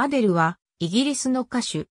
アデルは、イギリスの歌手。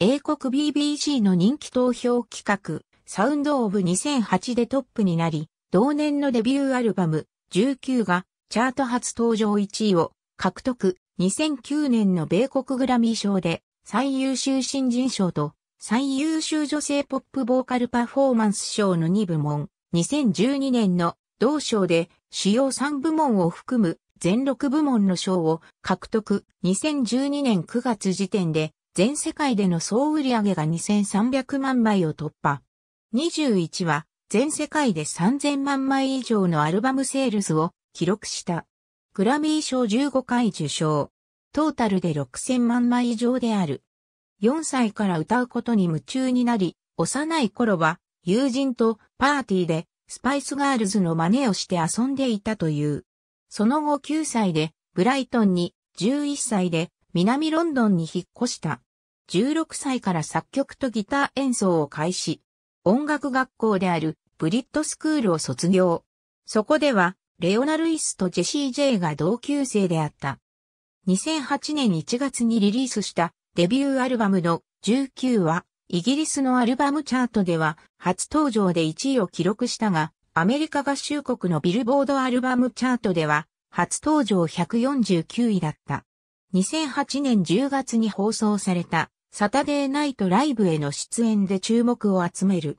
英国 BBC の人気投票企画、サウンドオブ2008でトップになり、同年のデビューアルバム、19が、チャート初登場1位を獲得。2009年の米国グラミー賞で、最優秀新人賞と、最優秀女性ポップボーカルパフォーマンス賞の2部門、2012年の同賞で主要3部門を含む全6部門の賞を獲得。2012年9月時点で、全世界での総売上が2300万枚を突破。21は、全世界で3000万枚以上のアルバムセールスを記録した。グラミー賞15回受賞。トータルで6000万枚以上である。4歳から歌うことに夢中になり、幼い頃は友人とパーティーでスパイスガールズの真似をして遊んでいたという。その後9歳でブライトンに、11歳で南ロンドンに引っ越した。16歳から作曲とギター演奏を開始。音楽学校であるブリッドスクールを卒業。そこでは、レオナ・ルイスとジェシー・ジェイが同級生であった。2008年1月にリリースしたデビューアルバムの19は、イギリスのアルバムチャートでは初登場で1位を記録したが、アメリカ合衆国のビルボードアルバムチャートでは初登場149位だった。2008年10月に放送されたサタデーナイトライブへの出演で注目を集める。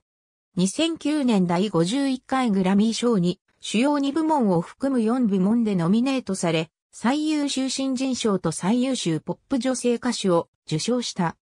2009年第51回グラミー賞に主要2部門を含む4部門でノミネートされ、最優秀新人賞と最優秀ポップ女性歌手を受賞した。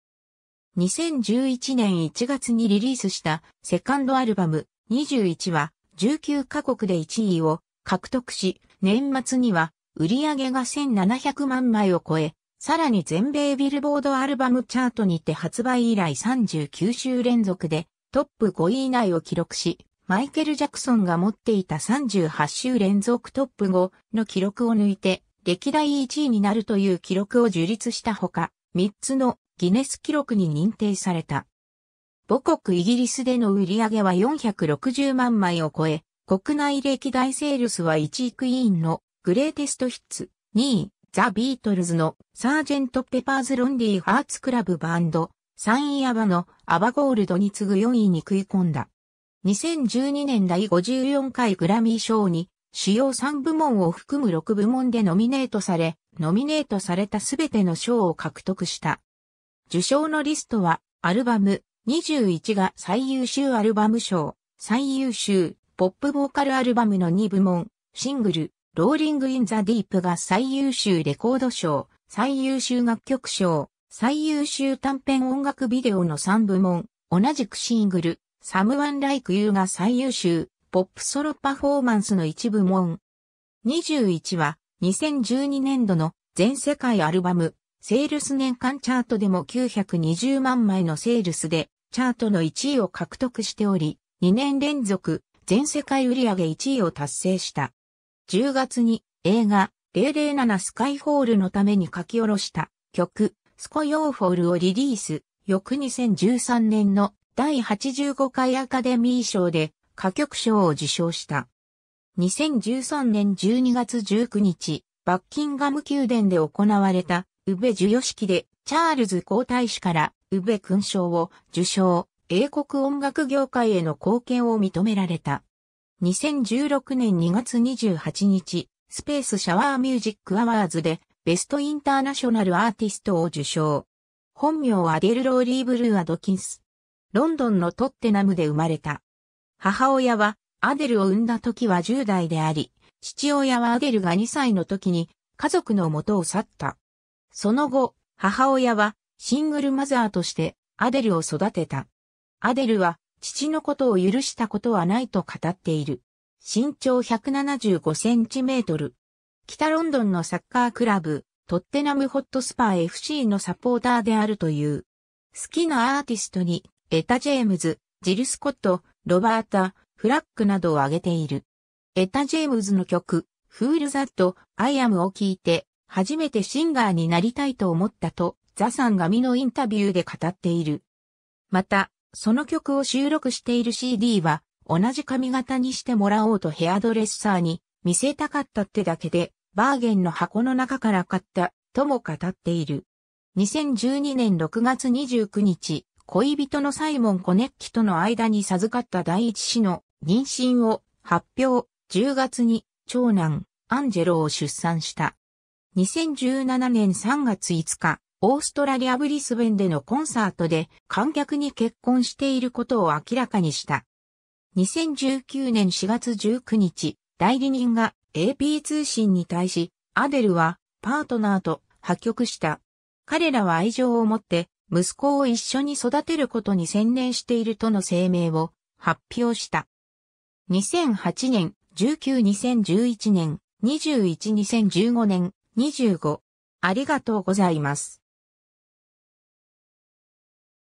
2011年1月にリリースしたセカンドアルバム21は19カ国で1位を獲得し、年末には売上が1700万枚を超え、さらに全米ビルボードアルバムチャートにて発売以来39週連続でトップ5位以内を記録し、マイケル・ジャクソンが持っていた38週連続トップ5の記録を抜いて、歴代1位になるという記録を樹立したほか、3つのギネス記録に認定された。母国イギリスでの売り上げは460万枚を超え、国内歴代セールスは1位クイーンのグレーテストヒッツ、2位ザ・ビートルズのサージェント・ペパーズ・ロンリー・ハーツ・クラブ・バンド、3位アバのアバゴールドに次ぐ4位に食い込んだ。2012年第54回グラミー賞に主要3部門を含む6部門でノミネートされ、ノミネートされたすべての賞を獲得した。受賞のリストは、アルバム21が最優秀アルバム賞、最優秀ポップボーカルアルバムの2部門、シングル、ローリング・イン・ザ・ディープが最優秀レコード賞、最優秀楽曲賞、最優秀短編音楽ビデオの3部門、同じくシングル、サムワン・ライク・ユーが最優秀、ポップソロパフォーマンスの1部門。21は、2012年度の全世界アルバム、セールス年間チャートでも920万枚のセールスで、チャートの1位を獲得しており、2年連続、全世界売上1位を達成した。10月に映画007スカイホールのために書き下ろした曲スコヨーフォールをリリース。翌2013年の第85回アカデミー賞で歌曲賞を受賞した。2013年12月19日、バッキンガム宮殿で行われた宇部授与式でチャールズ皇太子から宇部勲章を受賞。英国音楽業界への貢献を認められた。2016年2月28日、スペースシャワーミュージックアワーズでベストインターナショナルアーティストを受賞。本名はアデル・ローリー・ブルー・アドキンス。ロンドンのトッテナムで生まれた。母親はアデルを産んだ時は10代であり、父親はアデルが2歳の時に家族の元を去った。その後、母親はシングルマザーとしてアデルを育てた。アデルは父のことを許したことはないと語っている。身長175センチメートル。北ロンドンのサッカークラブ、トッテナムホットスパー FC のサポーターであるという。好きなアーティストに、エタ・ジェームズ、ジル・スコット、ロバータ、フラッグなどを挙げている。エタ・ジェームズの曲、フール・ザット、アイ・アムを聴いて、初めてシンガーになりたいと思ったと、ザさんが身のインタビューで語っている。また、その曲を収録している CD は、同じ髪型にしてもらおうとヘアドレッサーに見せたかったってだけで、バーゲンの箱の中から買った、とも語っている。2012年6月29日、恋人のサイモン・コネッキとの間に授かった第一子の妊娠を発表、10月に長男、アンジェロを出産した。2017年3月5日、オーストラリア・ブリスベンでのコンサートで観客に結婚していることを明らかにした。2019年4月19日、代理人が AP 通信に対し、アデルはパートナーと破局した。彼らは愛情を持って息子を一緒に育てることに専念しているとの声明を発表した。2008年、19-2011年、21-2015年、25。ありがとうございます。